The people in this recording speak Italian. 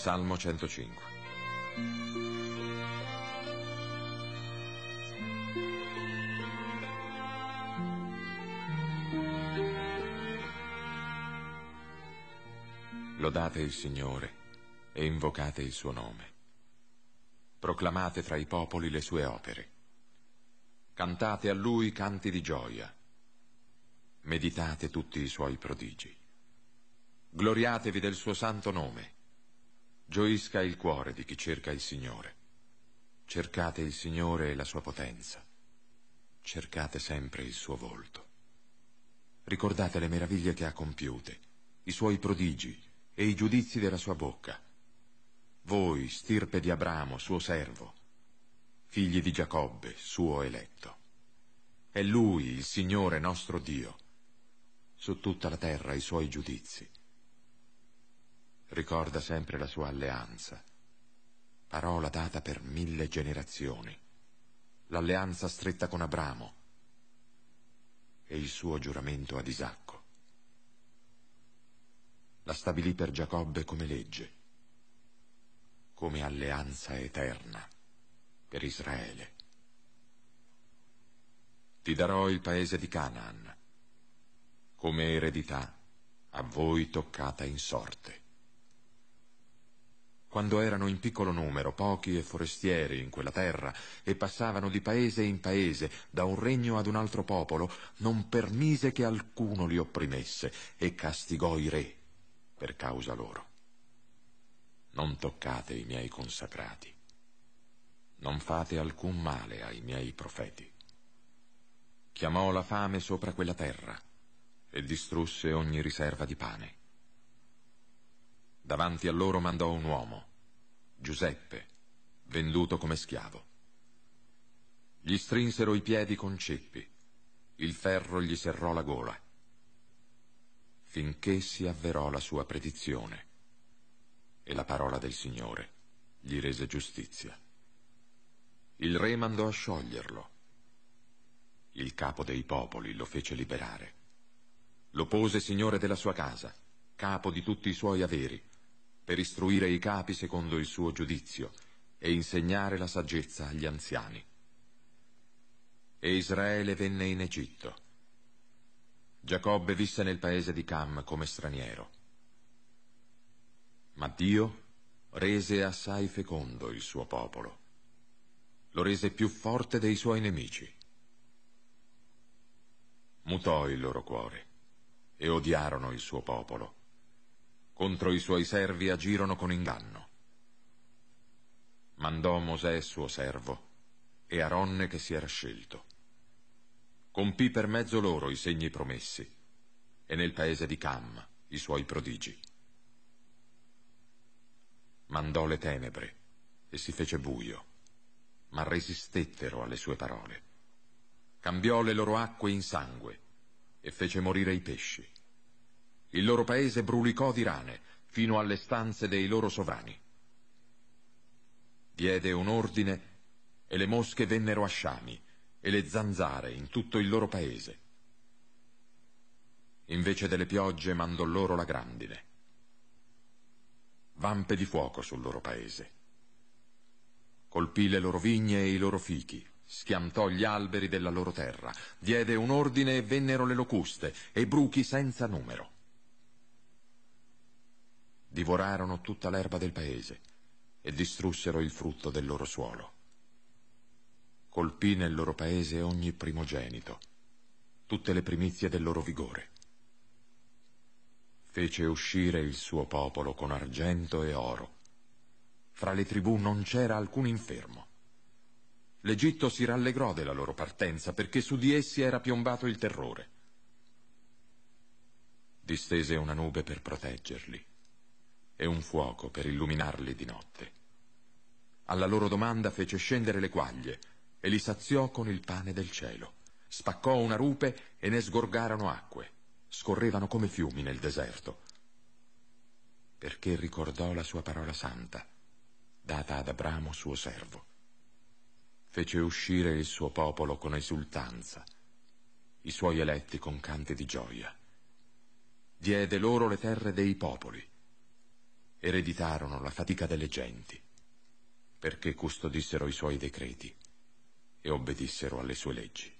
Salmo 105 Lodate il Signore e invocate il suo nome. Proclamate fra i popoli le sue opere. Cantate a lui canti di gioia. Meditate tutti i suoi prodigi. Gloriatevi del suo santo nome Gioisca il cuore di chi cerca il Signore. Cercate il Signore e la sua potenza. Cercate sempre il suo volto. Ricordate le meraviglie che ha compiute, i suoi prodigi e i giudizi della sua bocca. Voi, stirpe di Abramo, suo servo, figli di Giacobbe, suo eletto. È Lui, il Signore nostro Dio. Su tutta la terra i suoi giudizi ricorda sempre la sua alleanza, parola data per mille generazioni, l'alleanza stretta con Abramo e il suo giuramento ad Isacco. La stabilì per Giacobbe come legge, come alleanza eterna per Israele. Ti darò il paese di Canaan, come eredità a voi toccata in sorte quando erano in piccolo numero, pochi e forestieri in quella terra, e passavano di paese in paese, da un regno ad un altro popolo, non permise che alcuno li opprimesse, e castigò i re per causa loro. Non toccate i miei consacrati, non fate alcun male ai miei profeti. Chiamò la fame sopra quella terra e distrusse ogni riserva di pane davanti a loro mandò un uomo, Giuseppe, venduto come schiavo. Gli strinsero i piedi con ceppi, il ferro gli serrò la gola, finché si avverò la sua predizione e la parola del Signore gli rese giustizia. Il re mandò a scioglierlo. Il capo dei popoli lo fece liberare. Lo pose signore della sua casa, capo di tutti i suoi averi, per istruire i capi secondo il suo giudizio e insegnare la saggezza agli anziani. E Israele venne in Egitto. Giacobbe visse nel paese di Cam come straniero. Ma Dio rese assai fecondo il suo popolo. Lo rese più forte dei suoi nemici. Mutò il loro cuore e odiarono il suo popolo contro i suoi servi agirono con inganno. Mandò Mosè suo servo e Aronne che si era scelto. Compì per mezzo loro i segni promessi e nel paese di Cam i suoi prodigi. Mandò le tenebre e si fece buio, ma resistettero alle sue parole. Cambiò le loro acque in sangue e fece morire i pesci. Il loro paese brulicò di rane, fino alle stanze dei loro sovrani. Diede un ordine e le mosche vennero a sciami e le zanzare in tutto il loro paese. Invece delle piogge mandò loro la grandine. Vampe di fuoco sul loro paese. Colpì le loro vigne e i loro fichi, schiantò gli alberi della loro terra, diede un ordine e vennero le locuste e bruchi senza numero divorarono tutta l'erba del paese e distrussero il frutto del loro suolo. Colpì nel loro paese ogni primogenito, tutte le primizie del loro vigore. Fece uscire il suo popolo con argento e oro. Fra le tribù non c'era alcun infermo. L'Egitto si rallegrò della loro partenza perché su di essi era piombato il terrore. Distese una nube per proteggerli e un fuoco per illuminarli di notte. Alla loro domanda fece scendere le quaglie e li saziò con il pane del cielo. Spaccò una rupe e ne sgorgarono acque. Scorrevano come fiumi nel deserto. Perché ricordò la sua parola santa, data ad Abramo suo servo. Fece uscire il suo popolo con esultanza, i suoi eletti con canti di gioia. Diede loro le terre dei popoli, ereditarono la fatica delle genti, perché custodissero i suoi decreti e obbedissero alle sue leggi.